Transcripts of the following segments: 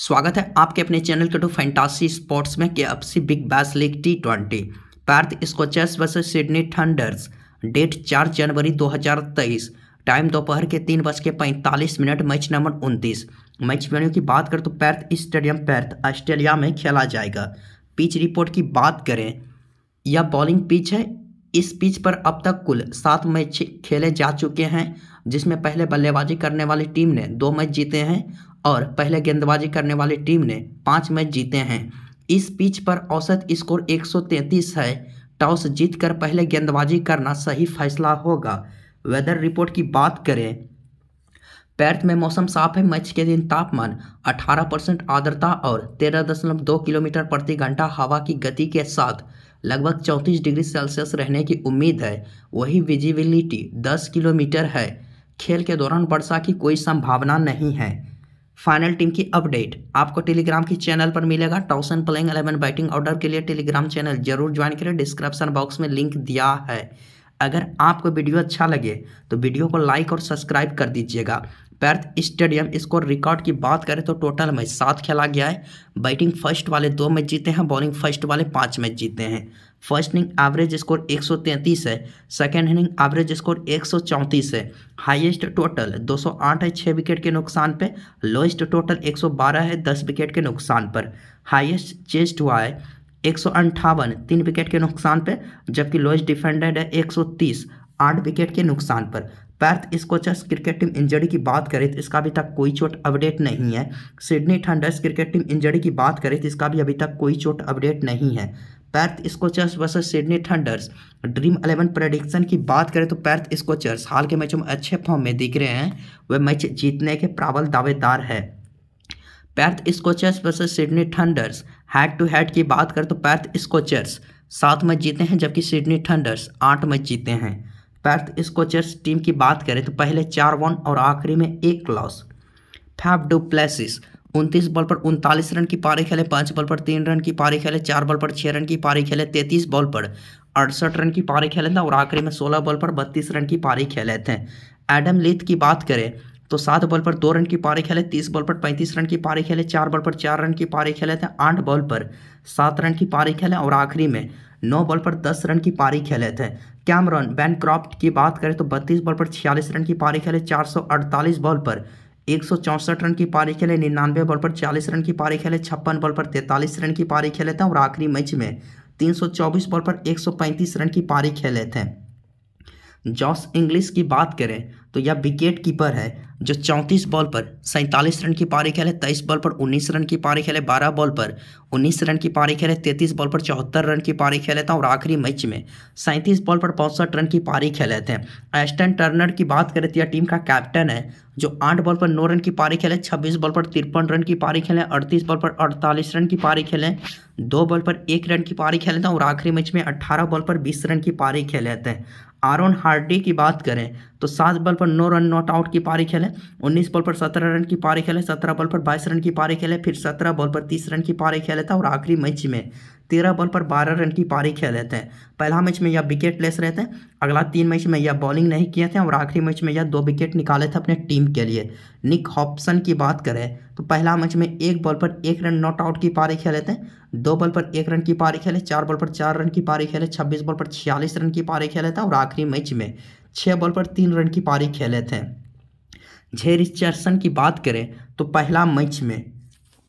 स्वागत है आपके अपने चैनल के टू फैंटासी स्पोर्ट्स में के अब सी big bash league T twenty Perth Scorchers versus Sydney Thunders date चार जनवरी 2023 टाइम दोपहर के तीन बज के पैंतालीस मिनट मैच नंबर उनतीस मैच वेन्यू की बात करें तो पैर्थ स्टेडियम पैर्थ ऑस्ट्रेलिया में खेला जाएगा पिच रिपोर्ट की बात करें यह बॉलिंग पिच है इस पिच पर अब तक कुल सात मैच खेले जा चुके हैं जिसमें पहले बल्लेबाजी करने वाली टीम ने दो मैच जीते हैं और पहले गेंदबाजी करने वाली टीम ने पाँच मैच जीते हैं इस पिच पर औसत स्कोर 133 है टॉस जीतकर पहले गेंदबाजी करना सही फैसला होगा वेदर रिपोर्ट की बात करें पैर्थ में मौसम साफ है मैच के दिन तापमान 18 परसेंट आर्द्रता और 13.2 किलोमीटर प्रति घंटा हवा की गति के साथ लगभग 34 डिग्री सेल्सियस रहने की उम्मीद है वही विजिबिलिटी 10 किलोमीटर है खेल के दौरान वर्षा की कोई संभावना नहीं है फाइनल टीम की अपडेट आपको टेलीग्राम की चैनल पर मिलेगा toss playing eleven batting order के लिए टेलीग्राम चैनल जरूर ज्वाइन करें डिस्क्रिप्शन बॉक्स में लिंक दिया है अगर आपको वीडियो अच्छा लगे तो वीडियो को लाइक और सब्सक्राइब कर दीजिएगा पैर्थ स्टेडियम स्कोर रिकॉर्ड की बात करें तो टोटल मैच सात खेला गया है बैटिंग फर्स्ट वाले दो मैच जीते हैं बॉलिंग फर्स्ट वाले पाँच मैच जीते हैं फर्स्ट इनिंग एवरेज स्कोर 133 है सेकेंड इनिंग एवरेज स्कोर 134 है हाईएस्ट टोटल 208 है छः विकेट के नुकसान पे लोएस्ट टोटल 112 है 10 विकेट के नुकसान पर हाईएस्ट चेस्ट हुआ है एक सौ अंठावन तीन विकेट के नुकसान पे जबकि लोएस्ट डिफेंडेड है 130 आठ विकेट के नुकसान पर Perth Scorchers cricket team injury की बात करें तो इसका अभी तक कोई चोट अपडेट नहीं है Sydney Thunders cricket team injury की बात करें तो इसका भी अभी तक कोई चोट अपडेट नहीं है Perth Scorchers versus Sydney Thunders dream eleven prediction की बात करें तो पैर्थ स्कोचर्स हाल के मैचों में अच्छे फॉर्म में दिख रहे हैं वह मैच जीतने के प्रबल दावेदार है Perth Scorchers versus Sydney Thunders head to head की बात करें तो पैर्थ स्कोचर्स सात मैच जीते हैं जबकि सिडनी थंडर्स आठ मैच जीते हैं पैर्थ स्कोचर्स टीम की बात करें तो पहले चार वन और आखिरी में एक लॉस फैफ डू प्लेसिस उनतीस बॉल पर उनतालीस रन की पारी खेले पाँच बॉल पर तीन रन की पारी खेले चार बॉल पर छः रन की पारी खेले तैंतीस बॉल पर अड़सठ रन की पारी खेले थे और आखिरी में सोलह बॉल पर बत्तीस रन की पारी खेले थे एडम लीथ की बात करें तो सात बॉल पर दो रन की पारी खेले तीस बॉल पर पैंतीस रन की पारी खेले चार बॉल पर चार रन की पारी खेले थे आठ बॉल पर सात रन की पारी खेले और आखिरी में नौ बॉल पर दस रन की पारी खेले थे कैमरन बैनक्रॉफ्ट की बात करें तो बत्तीस बॉल पर छियालीस रन की पारी खेले चार सौ अड़तालीस बॉल पर एक रन की पारी खेले निन्यानवे बॉल पर चालीस रन की पारी खेले छप्पन बॉल पर तैंतालीस रन की पारी खेले थे और आखिरी मैच में 324 बॉल पर 135 रन की पारी खेले थे जॉस इंग्लिश की बात करें तो यह विकेट कीपर है जो 34 बॉल पर सैंतालीस रन की पारी खेले तेईस बॉल पर 19 रन की पारी खेले 12 बॉल पर 19 रन की पारी खेले 33 बॉल पर चौहत्तर रन की पारी खेले थे और आखिरी मैच में सैंतीस बॉल पर पैंसठ रन की पारी खेले थे एस्टन टर्नर की बात करें तो यह टीम का कैप्टन है जो आठ बॉल पर नौ रन की पारी खेले छब्बीस बॉल पर तिरपन रन की पारी खेले अड़तीस बॉल पर अड़तालीस रन की पारी खेले दो बॉल पर एक रन की पारी खेले थे और आखिरी मैच में अट्ठारह बॉल पर बीस रन की पारी खेले थे आरोन हार्डी की बात करें तो सात बॉल पर नौ रन नॉट आउट की पारी खेले उन्नीस बॉल पर सत्रह रन की पारी खेले सत्रह बॉल पर बाईस रन की पारी खेले फिर सत्रह बॉल पर तीस रन की पारी खेले था और आखिरी मैच में तेरह बॉल पर बारह रन की पारी खेल लेते हैं पहला मैच में यह विकेट लेस रहते हैं अगला तीन मैच में यह बॉलिंग नहीं किए थे और आखिरी मैच में यह दो विकेट निकाले थे अपने टीम के लिए निक हॉपसन की बात करें तो पहला मैच में एक बॉल पर एक रन नॉट आउट की पारी खेले थे दो बॉल पर एक रन की पारी खेले चार बॉल पर चार रन की पारी खेले छब्बीस बॉल पर छियालीस रन की पारी खेले थे और आखिरी मैच में छः बॉल पर तीन रन की पारी खेले थे जे रिचर्सन की बात करें तो पहला मैच में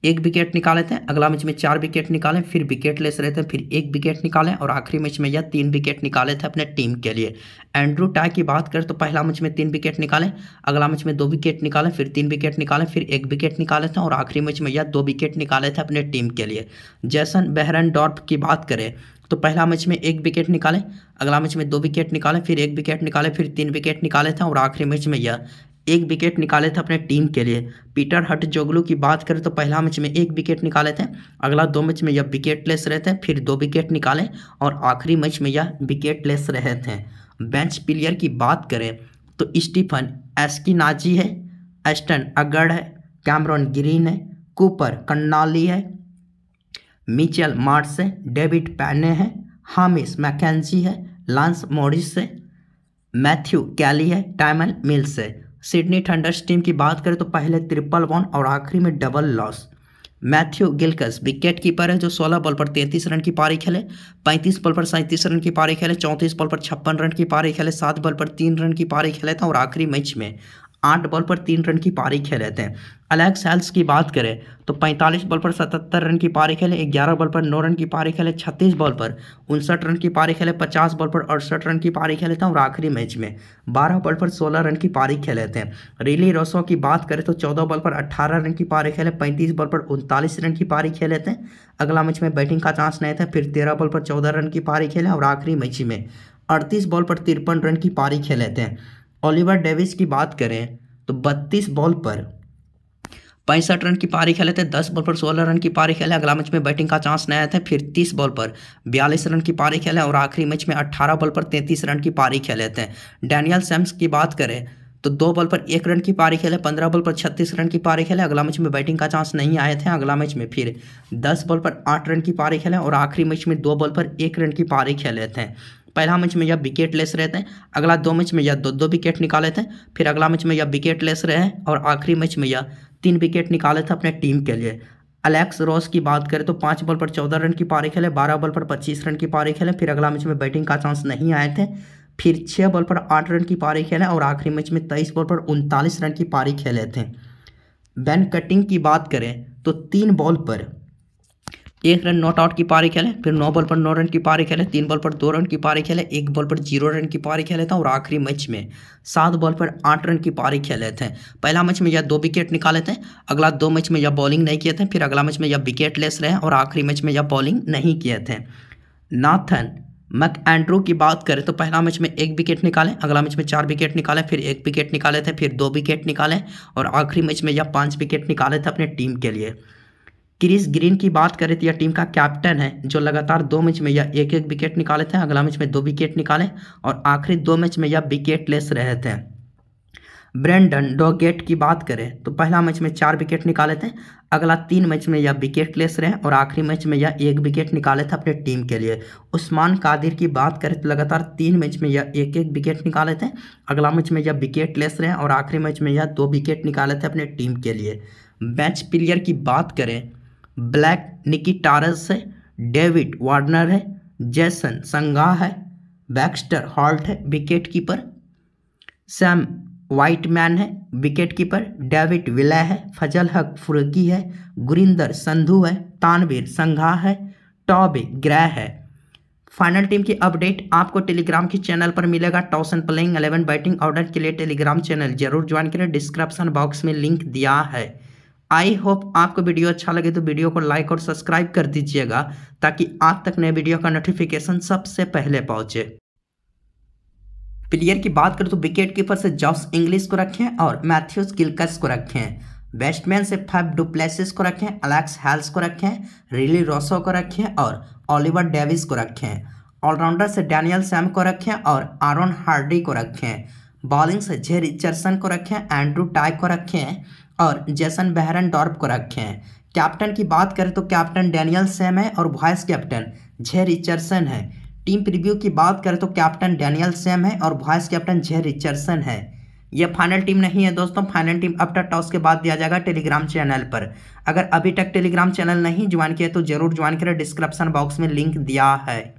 एक विकेट निकाले थे अगला मैच में चार विकेट निकालें फिर विकेट लेस रहे थे फिर एक विकेट निकालें और आखिरी मैच में यह तीन विकेट निकाले थे अपने टीम के लिए एंड्रू टाई की बात करें तो पहला मैच में तीन विकेट निकालें अगला मैच में दो विकेट निकालें फिर तीन विकेट निकालें फिर एक विकेट निकाले थे और आखिरी मैच में यह दो विकेट निकाले थे अपने टीम के लिए जैसन बहरन डॉर्फ की बात करें तो पहला मैच में एक विकेट निकालें अगला मैच में दो विकेट निकालें फिर एक विकेट निकालें फिर तीन विकेट निकाले थे और आखिरी मैच में यह एक विकेट निकाले थे अपने टीम के लिए पीटर हट जोगलू की बात करें तो पहला मैच में एक विकेट निकाले थे अगला दो मैच में यह विकेट लेस रहे थे फिर दो विकेट निकाले और आखिरी मैच में यह विकेट लेस रहे थे बेंच प्लेयर की बात करें तो स्टीफन एस्की नाजी है एस्टन अगड़ है कैमरॉन ग्रीन है कूपर कन्नाली है मिचेल मार्स है डेविड पैने हैं हामिस मैकेजी है लांस मॉरिस है मैथ्यू कैली है टाइमल मिल्स है सिडनी थंडर्स टीम की बात करें तो पहले ट्रिपल वन और आखिरी में डबल लॉस मैथ्यू गिलकस विकेट कीपर है जो 16 बॉल पर 33 रन की पारी खेले 35 बॉल पर सैंतीस रन की पारी खेले 34 बॉल पर छप्पन रन की पारी खेले 7 बॉल पर 3 रन की पारी खेले था और आखिरी मैच में आठ बॉल पर तीन रन की पारी खेले थे अलेक्स सेल्स की बात करें तो 45 बॉल पर 77 रन की पारी खेले 11 बॉल पर 9 रन की पारी खेले 36 बॉल पर उनसठ रन की पारी खेले 50 बॉल पर अड़सठ रन की पारी खेले थे और आखिरी मैच में 12 बॉल पर 16 रन की पारी खेले थे रिली रोसो की बात करें तो 14 बॉल पर 18 रन की पारी खेले 35 बॉल पर उनतालीस रन की पारी खेले थे अगला मैच में बैटिंग का चांस नहीं था फिर तेरह बॉल पर चौदह रन की पारी खेले और आखिरी मैच में अड़तीस बॉल पर तिरपन रन की पारी खेले थे ओलिवर डेविस की बात करें तो बत्तीस बॉल पर पैंसठ रन की पारी खेले थे दस बॉल पर सोलह रन की पारी खेले अगला मैच में बैटिंग का चांस नहीं आए था फिर तीस बॉल पर बयालीस रन की पारी खेले और आखिरी मैच में अट्ठारह बॉल पर तैंतीस रन की पारी खेले थे डैनियल सैम्स की बात करें तो दो बॉल पर एक रन की पारी खेले पंद्रह बॉल पर छत्तीस रन की पारी खेले अगला मैच में बैटिंग का चांस नहीं आए थे अगला मैच में फिर दस बॉल पर आठ रन की पारी खेले और आखिरी मैच में दो बॉल पर एक रन की पारी खेले थे पहला मैच में जब विकेट लेस रहते हैं अगला दो मैच में या दो दो विकेट निकाले थे फिर अगला मैच में या विकेट लेस रहे हैं और आखिरी मैच में या तीन विकेट निकाले थे अपने टीम के लिए अलेक्स रॉस की बात करें तो पाँच बॉल पर चौदह रन की पारी खेले बारह बॉल पर पच्चीस रन की पारी खेले फिर अगला मैच में बैटिंग का चांस नहीं आए थे फिर छः बॉल पर आठ रन की पारी खेले और आखिरी मैच में तेईस बॉल पर उनतालीस रन की पारी खेले थे बैन कटिंग की बात करें तो तीन बॉल पर एक रन नॉट आउट की पारी खेले फिर नौ बॉल पर नौ रन की पारी खेले तीन बॉल पर दो रन की पारी खेले एक बॉल पर जीरो रन की पारी खेले थे और आखिरी मैच में सात बॉल पर आठ रन की पारी खेले थे पहला मैच में यह दो विकेट निकाले थे अगला दो मैच में यह बॉलिंग नहीं किए थे फिर अगला मैच में यह विकेट लेस रहे और आखिरी मैच में यह बॉलिंग नहीं किए थे नाथन मैक एंड्रू की बात करें तो पहला मैच में एक विकेट निकाले अगला मैच में चार विकेट निकाले फिर एक विकेट निकाले थे फिर दो विकेट निकाले और आखिरी मैच में यह पाँच विकेट निकाले थे अपने टीम के लिए क्रिस ग्रीन की बात करें तो यह टीम का कैप्टन है जो लगातार दो मैच में यह एक एक विकेट निकाले थे अगला मैच में दो विकेट निकाले और आखिरी दो मैच में यह विकेट लेस रहे थे ब्रेंडन डॉगेट की बात करें तो पहला मैच में चार विकेट निकाले थे अगला तीन मैच में यह विकेट लेस रहे और आखिरी मैच में यह एक विकेट निकाले थे अपने टीम के लिए उस्मान कादिर की बात करें तो लगातार तीन मैच में यह एक एक विकेट निकाले थे अगला मैच में यह विकेट लेस रहे और आखिरी मैच में यह दो विकेट निकाले थे अपने टीम के लिए मैच प्लेयर की बात करें ब्लैक निकी टारस है डेविड वार्नर है जैसन संघा है बैक्स्टर हॉल्ट है विकेट कीपर सैम वाइटमैन है विकेट कीपर डेविड विलय है फजल हक फुरकी है गुरिंदर संधू है तानवीर संघा है टॉबे ग्रह है फाइनल टीम की अपडेट आपको टेलीग्राम के चैनल पर मिलेगा toss and playing 11 batting order के लिए टेलीग्राम चैनल जरूर ज्वाइन करें डिस्क्रिप्शन बॉक्स में लिंक दिया है आई होप आपको वीडियो अच्छा लगे तो वीडियो को लाइक और सब्सक्राइब कर दीजिएगा ताकि आप तक नए वीडियो का नोटिफिकेशन सबसे पहले पहुंचे प्लेयर की बात करें तो विकेट कीपर से जॉस इंग्लिश को रखें और मैथ्यूज गिलकस को रखें बैट्समैन से फाइव डुप्लेसिस को रखें अलेक्स हेल्स को रखें रिली रोसो को रखें और ऑलिवर डेविस को रखें ऑलराउंडर से डैनियल सैम को रखें और आरोन हार्डी को रखें बॉलिंग से जे रिचर्सन को रखें एंड्रू टाई को रखें और जैसन बहरन डॉर्प को रखे हैं कैप्टन की बात करें तो कैप्टन डैनियल सेम है और वाइस कैप्टन जे रिचर्सन है टीम प्रीव्यू की बात करें तो कैप्टन डैनियल सेम है और वाइस कैप्टन जे रिचर्सन है यह फाइनल टीम नहीं है दोस्तों फाइनल टीम अपटर टॉस के बाद दिया जाएगा टेलीग्राम चैनल पर अगर अभी तक टेलीग्राम चैनल नहीं ज्वाइन किया तो जरूर ज्वाइन करें डिस्क्रिप्शन बॉक्स में लिंक दिया है